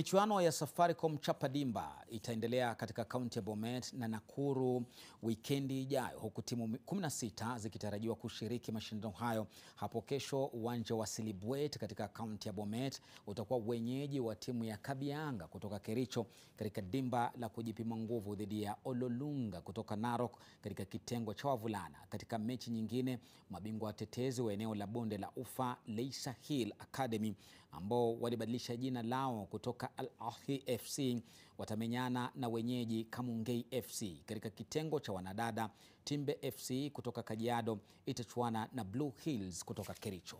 Michuano ya Safaricom Chapa Dimba itaendelea katika kaunti ya Bomet na Nakuru wikendi ijayo huku timu 16 zikitarajiwa kushiriki mashindano hayo. Hapo kesho, uwanja wa Silibwet katika kaunti ya Bomet utakuwa wenyeji wa timu ya Kabianga kutoka Kericho katika dimba la kujipima nguvu dhidi ya Ololunga kutoka Narok katika kitengo cha wavulana. Katika mechi nyingine, mabingwa watetezi wa eneo la Bonde la Ufa Leisa Hill Academy ambao walibadilisha jina lao kutoka Al Ahli FC watamenyana na wenyeji Kamungei FC. Katika kitengo cha wanadada, Timbe FC kutoka Kajiado itachuana na Blue Hills kutoka Kericho.